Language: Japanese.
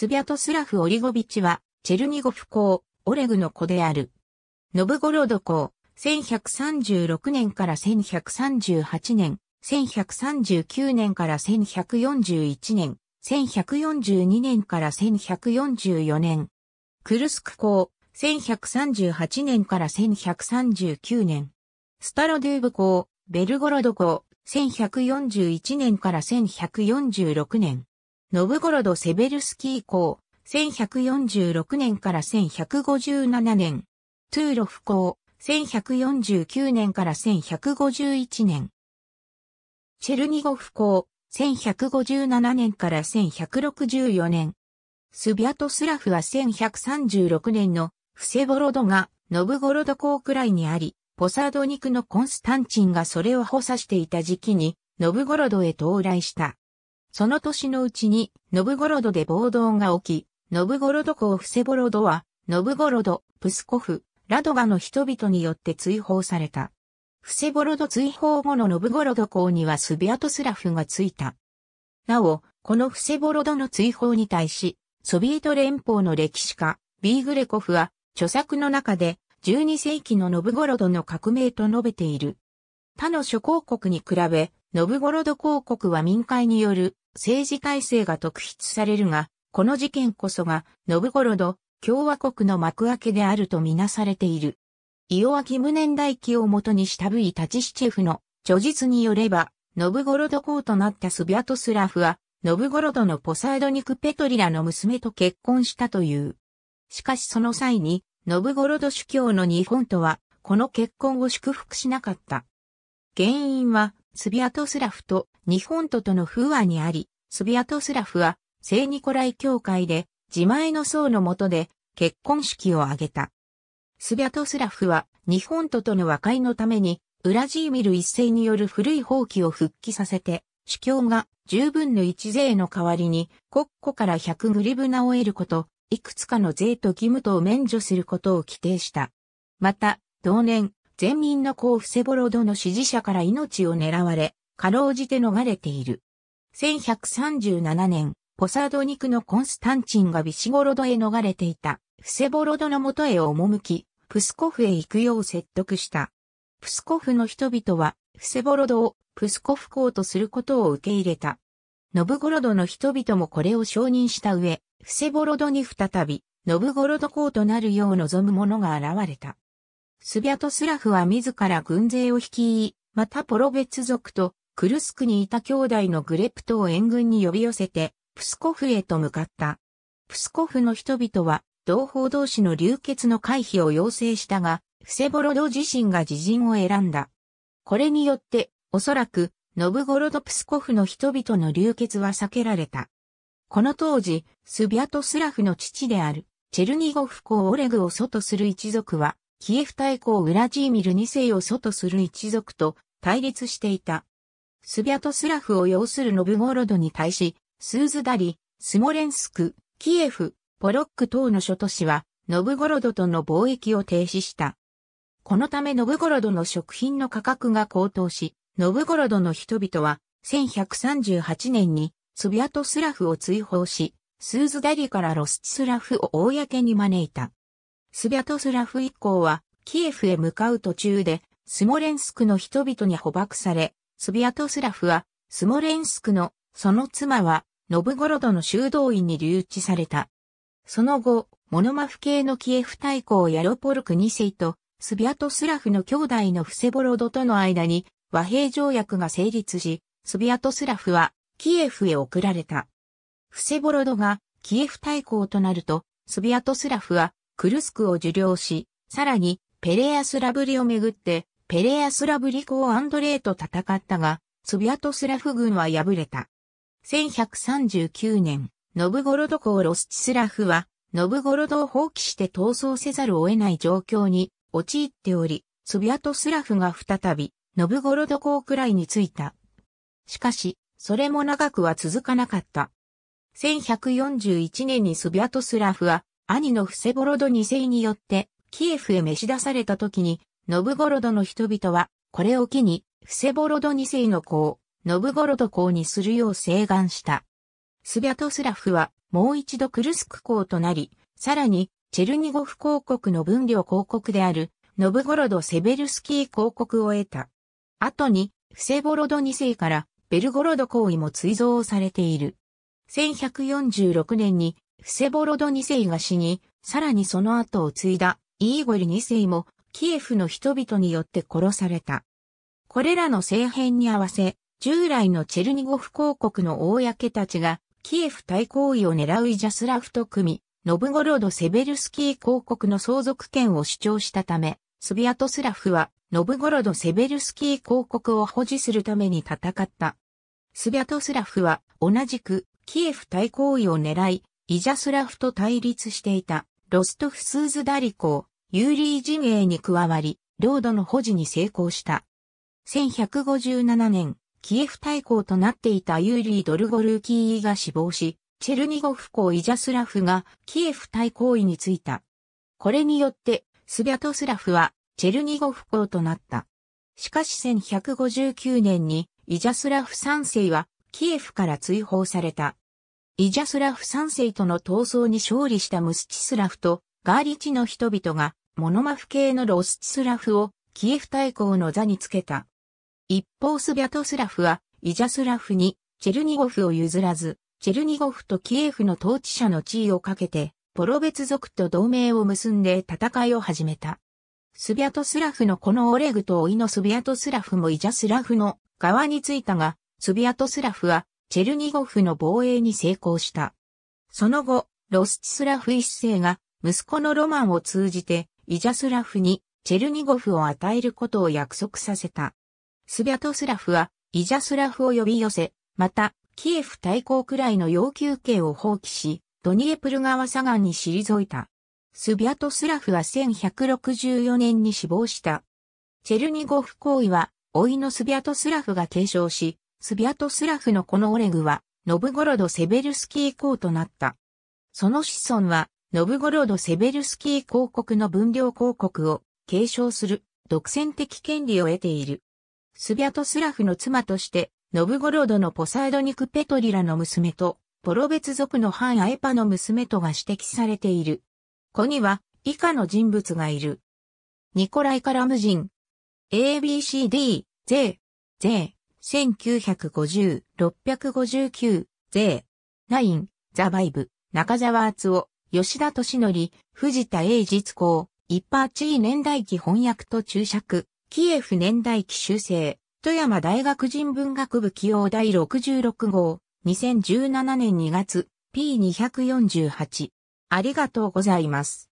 スビャトスラフ・オリゴビチは、チェルニゴフ公、オレグの子である。ノブゴロド公、1136年から1138年、1139年から1141年、1142年から1144年。クルスク公、1138年から1139年。スタロデューブ公、ベルゴロド公、1141年から1146年。ノブゴロド・セベルスキー校、1146年から1157年、トゥーロフ校、1149年から1151年、チェルニゴフ校、1157年から1164年、スビアトスラフは1136年のフセボロドがノブゴロド港くらいにあり、ポサード肉のコンスタンチンがそれを補佐していた時期に、ノブゴロドへ到来した。その年のうちに、ノブゴロドで暴動が起き、ノブゴロド公フセボロドは、ノブゴロド、プスコフ、ラドガの人々によって追放された。フセボロド追放後のノブゴロド公にはスビアトスラフがついた。なお、このフセボロドの追放に対し、ソビエト連邦の歴史家、ビーグレコフは、著作の中で、12世紀のノブゴロドの革命と述べている。他の諸公国に比べ、ノブゴロド公国は民間による政治体制が特筆されるが、この事件こそが、ノブゴロド、共和国の幕開けであるとみなされている。イオアキム年代記をもとにしたブイタチシチェフの著述によれば、ノブゴロド公となったスビャトスラフは、ノブゴロドのポサードニク・ペトリラの娘と結婚したという。しかしその際に、ノブゴロド主教の日本とは、この結婚を祝福しなかった。原因は、スビアトスラフと日本ととの不和にあり、スビアトスラフは聖ニコライ教会で自前の僧の下で結婚式を挙げた。スビアトスラフは日本ととの和解のためにウラジーミル一世による古い放棄を復帰させて、主教が十分の一税の代わりに国庫から百グリブナを得ること、いくつかの税と義務とを免除することを規定した。また、同年、全民の交フセボロドの支持者から命を狙われ、かろうじて逃れている。1137年、ポサード肉のコンスタンチンがビシゴロドへ逃れていた、フセボロドの元へ赴き、プスコフへ行くよう説得した。プスコフの人々は、フセボロドをプスコフ港とすることを受け入れた。ノブゴロドの人々もこれを承認した上、フセボロドに再び、ノブゴロド港となるよう望む者が現れた。スビャトスラフは自ら軍勢を率い、またポロベツ族とクルスクにいた兄弟のグレプトを援軍に呼び寄せて、プスコフへと向かった。プスコフの人々は、同胞同士の流血の回避を要請したが、フセボロド自身が自陣を選んだ。これによって、おそらく、ノブゴロドプスコフの人々の流血は避けられた。この当時、スビアトスラフの父である、チェルニゴフ公オレグを祖とする一族は、キエフ大公ウラジーミル2世を祖とする一族と対立していた。スビャトスラフを要するノブゴロドに対し、スーズダリ、スモレンスク、キエフ、ポロック等の諸都市は、ノブゴロドとの貿易を停止した。このためノブゴロドの食品の価格が高騰し、ノブゴロドの人々は、1138年に、スビャトスラフを追放し、スーズダリからロスチスラフを公に招いた。スビャトスラフ以降は、キエフへ向かう途中で、スモレンスクの人々に捕獲され、スビアトスラフは、スモレンスクの、その妻は、ノブゴロドの修道院に留置された。その後、モノマフ系のキエフ大公ヤロポルク2世と、スビアトスラフの兄弟のフセボロドとの間に和平条約が成立し、スビアトスラフはキエフへ送られた。フセボロドがキエフ大公となると、スビアトスラフはクルスクを受領し、さらにペレアスラブリをめぐってペレアスラブリコー・アンドレイと戦ったが、スビアトスラフ軍は敗れた。1139年、ノブゴロド公ロスチスラフは、ノブゴロドを放棄して逃走せざるを得ない状況に陥っており、スビアトスラフが再び、ノブゴロド公くらいについた。しかし、それも長くは続かなかった。1141年にスビアトスラフは、兄のフセボロド2世によって、キエフへ召し出された時に、ノブゴロドの人々は、これを機に、フセボロド2世の子を、ノブゴロド公にするよう請願した。スビャトスラフは、もう一度クルスク公となり、さらに、チェルニゴフ公国の分量公国である、ノブゴロド・セベルスキー公国を得た。後に、フセボロド2世から、ベルゴロド公位も追贈されている。1146年に、フセボロド2世が死に、さらにその後を継いだ、イーゴル2世もキエフの人々によって殺された。これらの政変に合わせ、従来のチェルニゴフ公国の公たちが、キエフ対抗位を狙うイジャスラフと組み、ノブゴロド・セベルスキー公国の相続権を主張したため、スビアトスラフは、ノブゴロド・セベルスキー公国を保持するために戦った。スビアトスラフは、同じく、キエフ対抗位を狙い、イジャスラフと対立していた、ロストフスーズダリコユーリー陣営に加わり、領土の保持に成功した。1157年、キエフ大公となっていたユーリー・ドルゴルーキーが死亡し、チェルニゴフ公イジャスラフがキエフ大公位に就いた。これによって、スビャトスラフはチェルニゴフ公となった。しかし1159年にイジャスラフ3世はキエフから追放された。イジャスラフ3世との闘争に勝利したムスチスラフとガーリチの人々がモノマフ系のロススラフをキエフ大公の座につけた。一方スビャトスラフはイジャスラフにチェルニゴフを譲らず、チェルニゴフとキエフの統治者の地位をかけて、ポロベツ族と同盟を結んで戦いを始めた。スビャトスラフのこのオレグと老いのスビャトスラフもイジャスラフの側についたが、スビャトスラフはチェルニゴフの防衛に成功した。その後、ロスチスラフ一世が息子のロマンを通じて、イジャスラフにチェルニゴフを与えることを約束させた。スビャトスラフは、イジャスラフを呼び寄せ、また、キエフ対抗くらいの要求刑を放棄し、ドニエプル川左岸に退いた。スビャトスラフは1164年に死亡した。チェルニゴフ行為は、老いのスビャトスラフが継承し、スビャトスラフのこのオレグは、ノブゴロド・セベルスキー公となった。その子孫は、ノブゴロド・セベルスキー広告の分量広告を継承する独占的権利を得ている。スビャトスラフの妻として、ノブゴロドのポサイドニク・ペトリラの娘と、ポロベツ族のハン・アエパの娘とが指摘されている。子には以下の人物がいる。ニコライ・カラムジン。ABCD、J、J、1950、659、J、ナイン、ザ・バイブ、中沢ツ夫、吉田敏則、藤田英実公、一般地位年代記翻訳と注釈、キエフ年代記修正、富山大学人文学部起用第66号、2017年2月、P248。ありがとうございます。